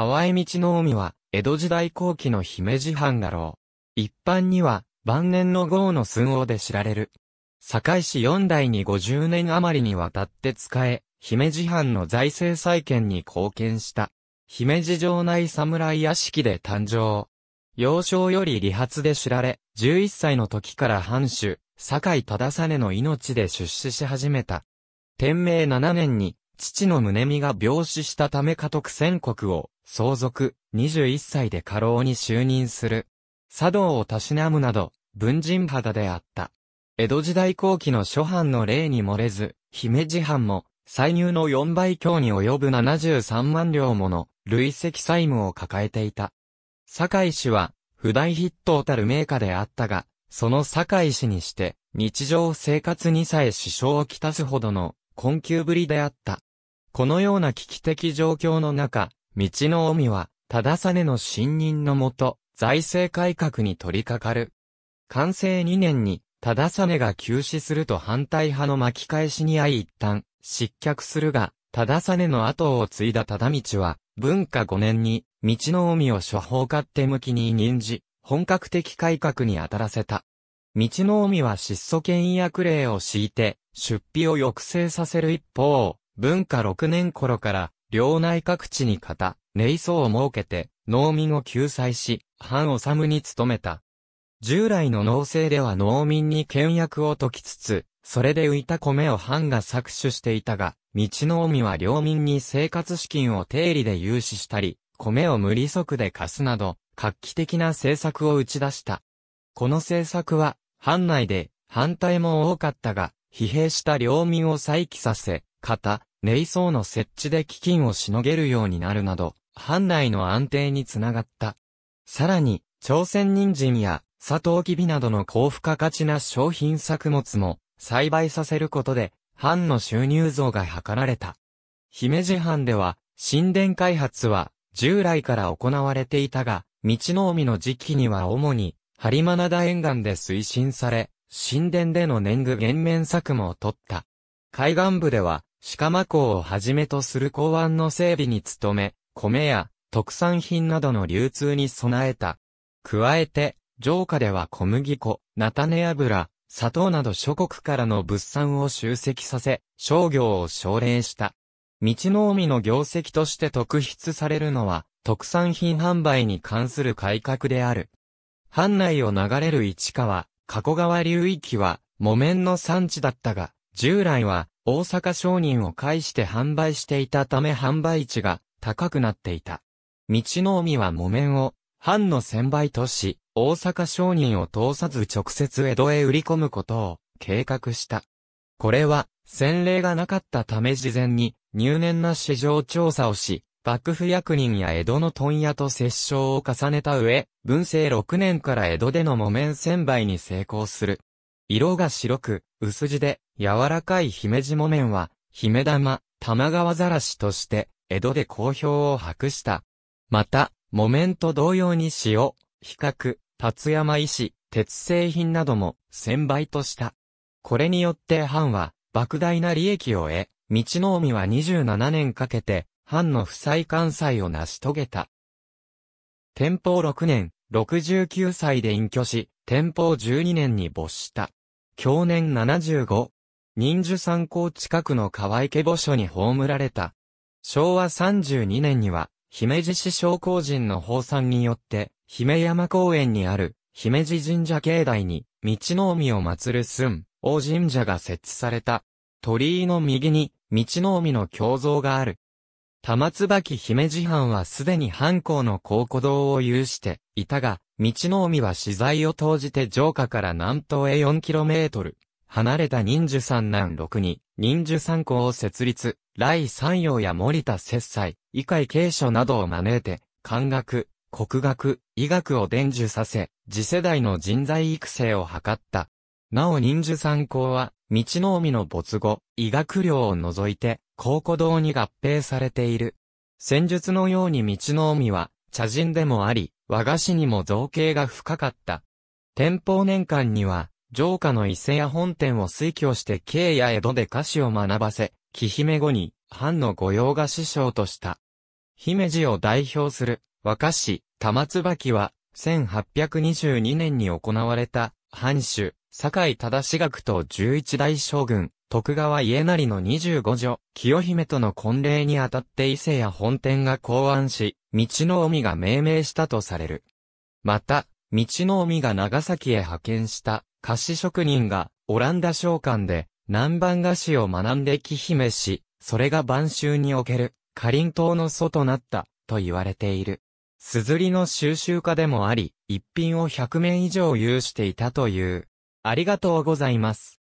河合道の海は、江戸時代後期の姫路藩だろう。一般には、晩年の豪の寸王で知られる。堺市4代に50年余りにわたって使え、姫路藩の財政再建に貢献した。姫路城内侍屋敷で誕生。幼少より理髪で知られ、11歳の時から藩主、堺忠実の命で出資し始めた。天明7年に、父の宗見が病死したため家督宣告を相続、21歳で家老に就任する。茶道をたしなむなど、文人肌であった。江戸時代後期の諸藩の例に漏れず、姫路藩も、歳入の4倍強に及ぶ73万両もの、累積債務を抱えていた。堺氏は、不代筆頭たる名家であったが、その堺氏にして、日常生活にさえ支障をきたすほどの、困窮ぶりであった。このような危機的状況の中、道の臣は、忠実の信任のもと、財政改革に取り掛かる。完成2年に、忠実が急死すると反対派の巻き返しに遭い一旦、失脚するが、忠実の後を継いだ忠道は、文化5年に、道の臣を処方勝手向きに任じ、本格的改革に当たらせた。道の臣は質素権威役令を敷いて、出費を抑制させる一方、文化6年頃から、領内各地に型、寧層を設けて、農民を救済し、藩治に努めた。従来の農政では農民に倹約を解きつつ、それで浮いた米を藩が搾取していたが、道の海は領民に生活資金を定理で融資したり、米を無利息で貸すなど、画期的な政策を打ち出した。この政策は、藩内で反対も多かったが、疲弊した領民を再起させ、型、寧層の設置で基金をしのげるようになるなど、藩内の安定につながった。さらに、朝鮮人参や、サトウキビなどの高付加価値な商品作物も栽培させることで、藩の収入増が図られた。姫路藩では、神殿開発は従来から行われていたが、道の海の時期には主に、播磨田沿岸で推進され、神殿での年貢減免策も取った。海岸部では、鹿間港をはじめとする港湾の整備に努め、米や特産品などの流通に備えた。加えて、城下では小麦粉、菜種油、砂糖など諸国からの物産を集積させ、商業を奨励した。道の海の業績として特筆されるのは、特産品販売に関する改革である。藩内を流れる市川、加古川流域は、木綿の産地だったが、従来は大阪商人を介して販売していたため販売値が高くなっていた。道の海は木綿を、藩の専売とし、大阪商人を通さず直接江戸へ売り込むことを計画した。これは、洗礼がなかったため事前に入念な市場調査をし、幕府役人や江戸の問屋と折衝を重ねた上、文政6年から江戸での木綿専売に成功する。色が白く、薄地で、柔らかい姫路木綿は、姫玉、玉川ざらしとして、江戸で好評を博した。また、木綿と同様に塩、比較、達山石、鉄製品なども、千倍とした。これによって藩は、莫大な利益を得、道の海は27年かけて、藩の負債関西を成し遂げた。天保6年、69歳で隠居し、天保12年に没した。享年75、忍樹山港近くの河池墓所に葬られた。昭和32年には、姫路市商工人の放散によって、姫山公園にある、姫路神社境内に、道の海を祀る寸、大神社が設置された。鳥居の右に、道の海の胸像がある。玉椿姫路藩はすでに藩校の高古堂を有して、いたが、道の海は資材を投じて城下から南東へ 4km 離れた忍樹三男六に、忍樹三港を設立、来三陽や森田節斎、異界継所などを招いて、漢学、国学、医学を伝授させ、次世代の人材育成を図った。なお忍樹三港は、道の海の没後、医学寮を除いて、高古堂に合併されている。戦術のように道の海は、茶人でもあり、和菓子にも造形が深かった。天保年間には、城下の伊勢屋本店を推挙して京や江戸で菓子を学ばせ、紀姫後に、藩の御用菓師匠とした。姫路を代表する、和菓子、玉椿は、1822年に行われた、藩主、堺忠志学と11代将軍、徳川家成の25女、清姫との婚礼にあたって伊勢や本店が考案し、道の海が命名したとされる。また、道の海が長崎へ派遣した菓子職人がオランダ商館で南蛮菓子を学んで木姫し、それが晩秋におけるカリン島の祖となったと言われている。すずりの収集家でもあり、一品を100面以上有していたという。ありがとうございます。